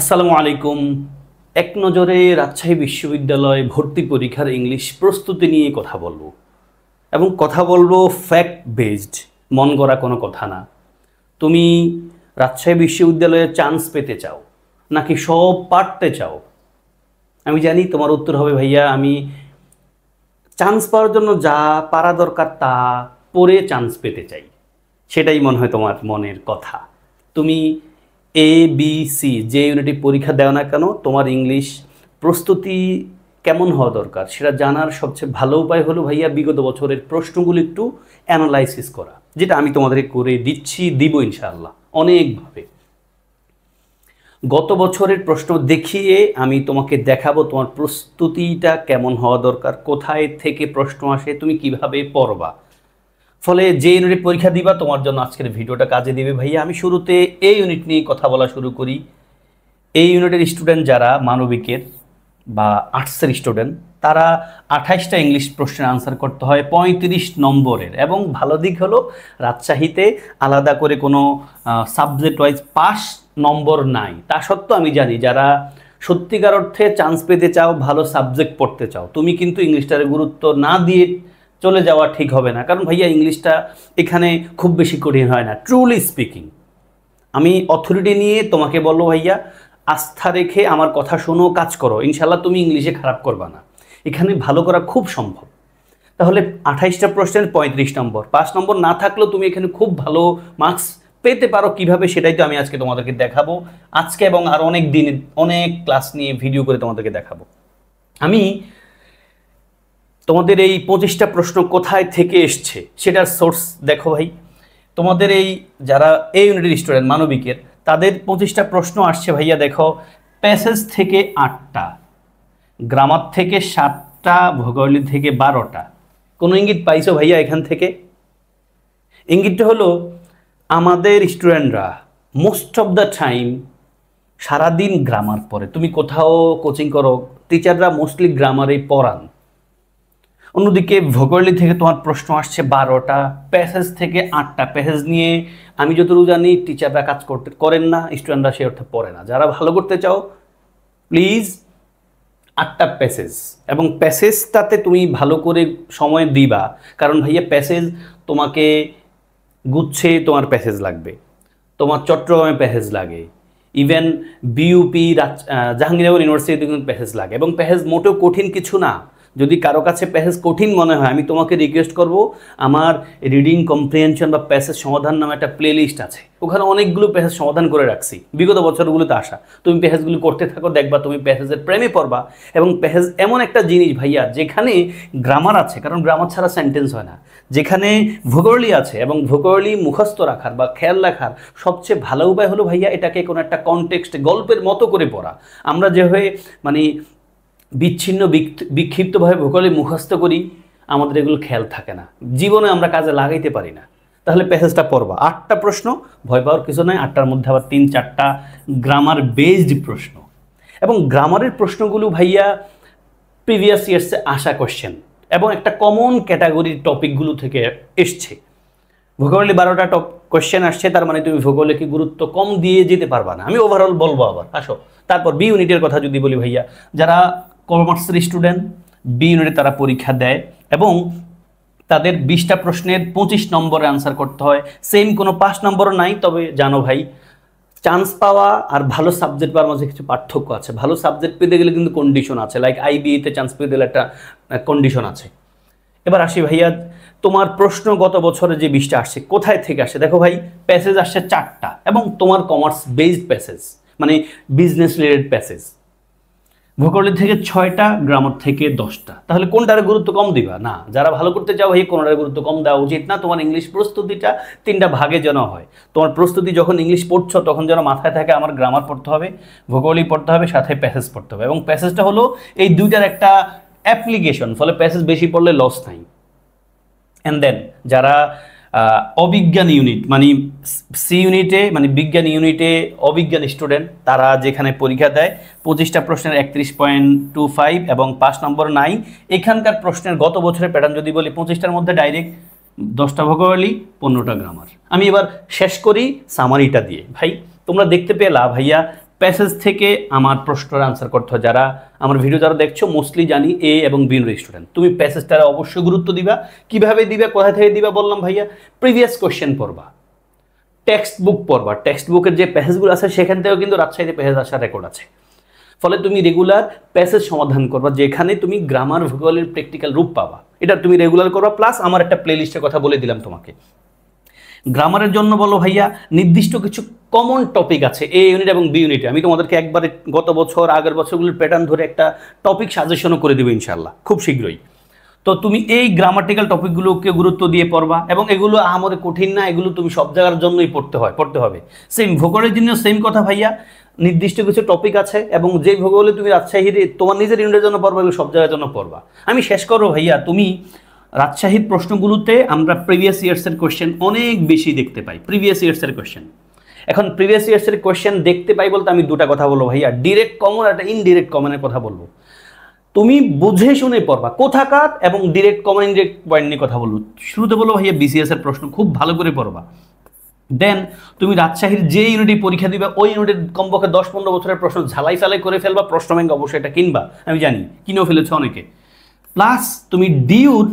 আসসালামু আলাইকুম এক নজরে রাজশাহী বিশ্ববিদ্যালয় ভর্তি পরীক্ষার ইংলিশ প্রস্তুতি নিয়ে কথা বলবো এবং কথা বলবো ফ্যাক্ট বেসড মন গড়া কোনো কথা না তুমি রাজশাহী বিশ্ববিদ্যালয়ে চান্স পেতে চাও নাকি সব পারতে চাও আমি জানি তোমার উত্তর হবে ভাইয়া আমি চান্স পাওয়ার জন্য যা পারা দরকার তা পড়ে চান্স পেতে চাই সেটাই মনে হয় তোমার মনের কথা তুমি এ বি সি যে ইউনিটে পরীক্ষা দেও না কেন তোমার ইংলিশ প্রস্তুতি কেমন হওয়া দরকার সেটা জানার সবচেয়ে ভালো উপায় হলো ভাইয়া বিগত বছরের প্রশ্নগুলো একটু অ্যানালাইসিস করা যেটা আমি তোমাদেরকে করে দিচ্ছি দিব ইনশাআল্লাহ অনেকভাবে গত বছরের প্রশ্ন দেখিয়ে আমি তোমাকে দেখাবো তোমার প্রস্তুতিটা কেমন হওয়া দরকার কোথায় থেকে প্রশ্ন আসে তুমি কিভাবে পড়বা ফলে যে ইউনিট পরীক্ষা দিবা তোমার জন্য আজকের ভিডিওটা কাজে দিবে ভাইয়া আমি শুরুতে এই ইউনিট নিয়ে কথা বলা শুরু করি এই ইউনিটের স্টুডেন্ট যারা মানবিকের বা আর্টসের স্টুডেন্ট তারা আঠাইশটা ইংলিশ প্রশ্নের আনসার করতে হয় পঁয়ত্রিশ নম্বরের এবং ভালো দিক হলো রাজশাহীতে আলাদা করে কোনো সাবজেক্ট ওয়াইজ পাস নম্বর নাই তা সত্ত্বেও আমি জানি যারা সত্যিকার অর্থে চান্স পেতে চাও ভালো সাবজেক্ট পড়তে চাও তুমি কিন্তু ইংলিশটার গুরুত্ব না দিয়ে চলে যাওয়া ঠিক হবে না কারণ ভাইয়া ইংলিশটা এখানে খুব বেশি কঠিন হয় না ট্রুলি স্পিকিং আমি অথরিটি নিয়ে তোমাকে বলো ভাইয়া আস্থা রেখে আমার কথা শোনো কাজ করো ইনশাল্লাহ তুমি ইংলিশে খারাপ করবা না এখানে ভালো করা খুব সম্ভব তাহলে আঠাইশটা প্রশ্নের পঁয়ত্রিশ নম্বর পাঁচ নম্বর না থাকলেও তুমি এখানে খুব ভালো মার্কস পেতে পারো কিভাবে সেটাই তো আমি আজকে তোমাদেরকে দেখাবো আজকে এবং আর অনেক দিন অনেক ক্লাস নিয়ে ভিডিও করে তোমাদেরকে দেখাবো আমি তোমাদের এই পঁচিশটা প্রশ্ন কোথায় থেকে এসছে সেটার সোর্স দেখো ভাই তোমাদের এই যারা এই ইউনিটের স্টুডেন্ট মানবিকের তাদের পঁচিশটা প্রশ্ন আসছে ভাইয়া দেখো প্যাসেজ থেকে আটটা গ্রামার থেকে সাতটা ভৌগোলিক থেকে বারোটা কোনো ইঙ্গিত পাইছো ভাইয়া এখান থেকে ইঙ্গিতটা হলো আমাদের স্টুডেন্টরা মোস্ট অফ দ্য টাইম সারাদিন গ্রামার পড়ে তুমি কোথাও কোচিং করো টিচাররা মোস্টলি গ্রামারে পড়ান অন্যদিকে ভোগলি থেকে তোমার প্রশ্ন আসছে বারোটা প্যাসেজ থেকে আটটা প্যাসেজ নিয়ে আমি যতটুকু জানি টিচাররা কাজ করতে করেন না স্টুডেন্টরা সে অর্থে পড়ে না যারা ভালো করতে চাও প্লিজ আটটা প্যাসেজ এবং প্যাসেজটাতে তুমি ভালো করে সময় দিবা কারণ ভাইয়া প্যাসেজ তোমাকে গুচ্ছে তোমার প্যাসেজ লাগবে তোমার চট্টগ্রামে প্যাসেজ লাগে ইভেন বিউপি রাজ জাহাঙ্গীরনগর ইউনিভার্সিটিতে কিন্তু প্যাসেজ লাগে এবং প্যাসেজ মোটেও কঠিন কিছু না যদি কারো কাছে প্যাসেজ কঠিন মনে হয় আমি তোমাকে রিকোয়েস্ট করব আমার রিডিং কম্প্রিহেনশন বা প্যাসেজ সমাধান নামে একটা প্লে লিস্ট আছে ওখানে অনেকগুলো প্যাসেজ সমাধান করে রাখছি বিগত বছরগুলোতে আসা তুমি প্যাসেজগুলো করতে থাকো দেখবা তুমি প্যাসেজের প্রেমে পড়বা এবং প্যাসেজ এমন একটা জিনিস ভাইয়া যেখানে গ্রামার আছে কারণ গ্রামার ছাড়া সেন্টেন্স হয় না যেখানে ভূগোলি আছে এবং ভূগোলি মুখস্থ রাখার বা খেয়াল রাখার সবচেয়ে ভালো উপায় হলো ভাইয়া এটাকে কোনো একটা কনটেক্সট গল্পের মতো করে পড়া আমরা যে হয়ে মানে বিচ্ছিন্ন বিক্ষিপ্তভাবে ভূগোলে মুখস্থ করি আমাদের এগুলো খেয়াল থাকে না জীবনে আমরা কাজে লাগাইতে পারি না তাহলে প্যাসেজটা পড়বা আটটা প্রশ্ন ভয় পাওয়ার কিছু নয় আটটার মধ্যে আবার তিন চারটা গ্রামার বেসড প্রশ্ন এবং গ্রামারের প্রশ্নগুলো ভাইয়া প্রিভিয়াস ইয়ার্সে আসা কোশ্চেন এবং একটা কমন ক্যাটাগরির টপিকগুলো থেকে এসছে ভূগোলে বারোটা টপ কোশ্চেন আসছে তার মানে তুমি ভূগোলে কি গুরুত্ব কম দিয়ে যেতে পারবা না আমি ওভারঅল বলবো আবার আসো তারপর বি ইউনিটের কথা যদি বলি ভাইয়া যারা কমার্সের স্টুডেন্ট বি ইউনিটে তারা পরীক্ষা দেয় এবং তাদের বিশটা প্রশ্নের পঁচিশ নম্বরে আনসার করতে হয় সেম কোনো পাঁচ নম্বরও নাই তবে জানো ভাই চান্স পাওয়া আর ভালো সাবজেক্ট পাওয়ার মাঝে কিছু পার্থক্য আছে ভালো সাবজেক্ট পেতে গেলে কিন্তু কন্ডিশন আছে লাইক আইবিএতে চান্স পেতে গেলে একটা কন্ডিশন আছে এবার আসি ভাইয়া তোমার প্রশ্ন গত বছরে যে বিষটা আসছে কোথায় থেকে আসে দেখো ভাই প্যাসেজ আসছে চারটা এবং তোমার কমার্স বেসড প্যাসেজ মানে বিজনেস রিলেটেড প্যাসেজ ভূগোলের থেকে ছয়টা গ্রামের থেকে দশটা তাহলে কোনটার গুরুত্ব কম দিবা না যারা ভালো করতে চাও এই কোনটার গুরুত্ব কম দেওয়া উচিত না তোমার ইংলিশ প্রস্তুতিটা তিনটা ভাগে যেন হয় তোমার প্রস্তুতি যখন ইংলিশ পড়ছ তখন যেন মাথায় থাকে আমার গ্রামার পড়তে হবে ভূগোলই পড়তে হবে সাথে প্যাসেজ পড়তে হবে এবং প্যাসেজটা হলো এই দুইটার একটা অ্যাপ্লিকেশন ফলে প্যাসেজ বেশি পড়লে লস নাই অ্যান্ড দেন যারা অবিজ্ঞান ইউনিট মানে সি ইউনিটে মানে বিজ্ঞান ইউনিটে অবিজ্ঞান স্টুডেন্ট তারা যেখানে পরীক্ষা দেয় পঁচিশটা প্রশ্নের একত্রিশ পয়েন্ট টু ফাইভ এবং পাঁচ নম্বর নাই এখানকার প্রশ্নের গত বছরের প্যাটার্ন যদি বলি পঁচিশটার মধ্যে ডাইরেক্ট দশটা ভৌগোলিক পনেরোটা গ্রামার আমি এবার শেষ করি সামারিটা দিয়ে ভাই তোমরা দেখতে পেলা ভাইয়া প্যাসেজ থেকে আমার প্রশ্নের আনসার করতে হয় যারা আমার ভিডিও যারা দেখছো মোস্টলি জানি এ এবং বি রেস্টুরেন্ট তুমি প্যাসেজটা অবশ্যই গুরুত্ব দিবা কিভাবে দিবা কোথা থেকে দিবা বললাম ভাইয়া প্রিভিয়াস কোয়েশ্চেন পড়বা টেক্সট বুক পড়বা টেক্সট বুকের যে প্যাসেজগুলো আছে সেখান থেকেও কিন্তু রাজশাহীতে প্যাসেজ আসার রেকর্ড আছে ফলে তুমি রেগুলার প্যাসেজ সমাধান করবা যেখানে তুমি গ্রামার ভূগোলের প্র্যাকটিক্যাল রূপ পাবা এটা তুমি রেগুলার করবা প্লাস আমার একটা প্লেলিস্টের কথা বলে দিলাম তোমাকে গ্রামারের জন্য বলো ভাইয়া নির্দিষ্ট কিছু কমন টপিক আছে এ ইউনিট এবং বি ইউনিটে আমি তোমাদেরকে একবারে গত বছর আগের বছরগুলোর প্যাটার্ন ধরে একটা টপিক সাজেশনও করে দেবো ইনশাল্লাহ খুব শীঘ্রই তো তুমি এই গ্রামাটিক্যাল টপিকগুলোকে গুরুত্ব দিয়ে পড়বা এবং এগুলো আমাদের কঠিন না এগুলো তুমি সব জায়গার জন্যই পড়তে হয় পড়তে হবে সেম ভূগোলের জন্য সেম কথা ভাইয়া নির্দিষ্ট কিছু টপিক আছে এবং যে ভূগোলে তুমি রাজশাহীর তোমার নিজের ইউনিটের জন্য পড়বা এগুলো সব জায়গার জন্য পড়বা আমি শেষ করো ভাইয়া তুমি রাজশাহীর প্রশ্নগুলোতে আমরা প্রিভিয়াস ইয়ার্সের কোয়েশ্চেন অনেক বেশি দেখতে পাই প্রিভিয়াস ইয়ার্সের কোয়েশ্চেন এখন প্রিভিয়াস ইয়ার্সের কোয়েশ্চেন দেখতে পাই বলতে আমি দুটা কথা বলবো ভাইয়া ডিরেক্ট কমন আর একটা ইনডিরেক্ট কমনের কথা বলবো তুমি বুঝে শুনে পড়বা কোথাকার এবং ডিরেক্ট কমন ইনডিরেক্ট পয়েন্ট নিয়ে কথা বলবো শুরুতে বলবো ভাইয়া বিসিএস এর প্রশ্ন খুব ভালো করে পড়বা দেন তুমি রাজশাহীর যে ইউনিটে পরীক্ষা দিবে ওই ইউনিটের কমপক্ষে দশ পনেরো বছরের প্রশ্ন ঝালাই চালাই করে ফেলবা প্রশ্ন ব্যাঙ্গ অবশ্যই এটা কিনবা আমি জানি কিনেও ফেলেছো অনেকে প্লাস তুমি ডিউর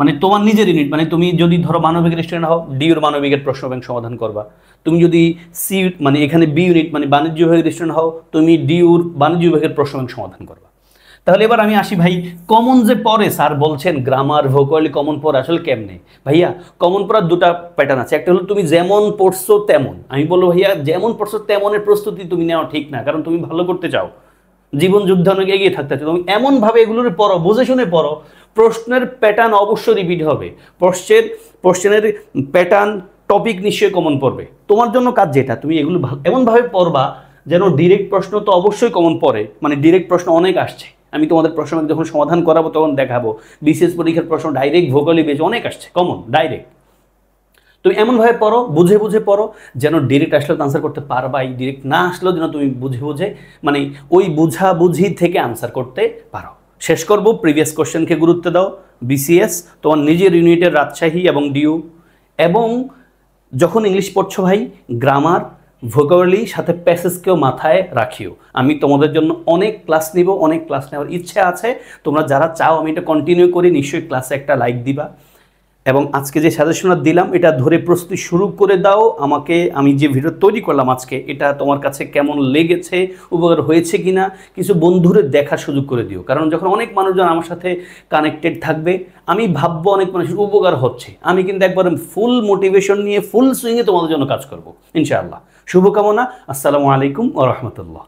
মানে তোমার নিজের ইউনিট মানে তুমি যদি ধরো মানবিকের স্টুডেন্ট হও ডিউর মানবিকের প্রশ্ন ব্যাংক সমাধান করবা তুমি যদি সি মানে এখানে বি ইউনিট মানে বাণিজ্য বিভাগের স্টুডেন্ট হও তুমি ডিউর বাণিজ্য বিভাগের প্রশ্ন ব্যাংক সমাধান করবা তাহলে এবার আমি আসি ভাই কমন যে পরে স্যার বলছেন গ্রামার ভোকালি কমন পড়ে আসলে কেমনে ভাইয়া কমন পড়ার দুটা প্যাটার্ন আছে একটা হলো তুমি যেমন পড়ছো তেমন আমি বলবো ভাইয়া যেমন পড়ছো তেমনের প্রস্তুতি তুমি নেওয়া ঠিক না কারণ তুমি ভালো করতে চাও জীবন যুদ্ধ অনেক এগিয়ে থাকতে চাও তুমি এমনভাবে এগুলোর পড়ো বুঝে শুনে পড়ো প্রশ্নের প্যাটার্ন অবশ্যই রিপিট হবে প্রশ্নের প্রশ্নের প্যাটার্ন টপিক নিশ্চয়ই কমন পড়বে তোমার জন্য কাজ যেটা তুমি এগুলো এমনভাবে পড়বা যেন ডিরেক্ট প্রশ্ন তো অবশ্যই কমন পড়ে মানে ডিরেক্ট প্রশ্ন অনেক আসছে আমি তোমাদের প্রশ্ন যখন সমাধান করাবো তখন দেখাবো বিশেষ পরীক্ষার প্রশ্ন ডাইরেক্ট ভোকালি বেশ অনেক আসছে কমন ডাইরেক্ট তুমি এমনভাবে পড়ো বুঝে বুঝে পড়ো যেন ডিরেক্ট আসলে আনসার করতে পারবাই ডিরেক্ট না আসলেও যেন তুমি বুঝে বুঝে মানে ওই বুঝাবুঝি থেকে আনসার করতে পারো শেষ করব প্রিভিয়াস কোশ্চেনকে গুরুত্ব দাও বিসিএস তোমার নিজের ইউনিটের রাজশাহী এবং ডিউ এবং যখন ইংলিশ পড়ছো ভাই গ্রামার ভোকাবলি সাথে প্যাসেজকেও মাথায় রাখিও আমি তোমাদের জন্য অনেক ক্লাস নিব অনেক ক্লাস নেওয়ার ইচ্ছে আছে তোমরা যারা চাও আমি এটা কন্টিনিউ করি নিশ্চয়ই ক্লাসে একটা লাইক দিবা এবং আজকে যে সাজেশনটা দিলাম এটা ধরে প্রস্তুতি শুরু করে দাও আমাকে আমি যে ভিডিও তৈরি করলাম আজকে এটা তোমার কাছে কেমন লেগেছে উপকার হয়েছে কি না কিছু বন্ধুদের দেখার সুযোগ করে দিও কারণ যখন অনেক মানুষজন আমার সাথে কানেক্টেড থাকবে আমি ভাববো অনেক মানুষের উপকার হচ্ছে আমি কিন্তু একবার ফুল মোটিভেশন নিয়ে ফুল সুইংয়ে তোমাদের জন্য কাজ করব ইনশাআল্লাহ শুভকামনা আসসালামু আলাইকুম ও রহমতুল্লাহ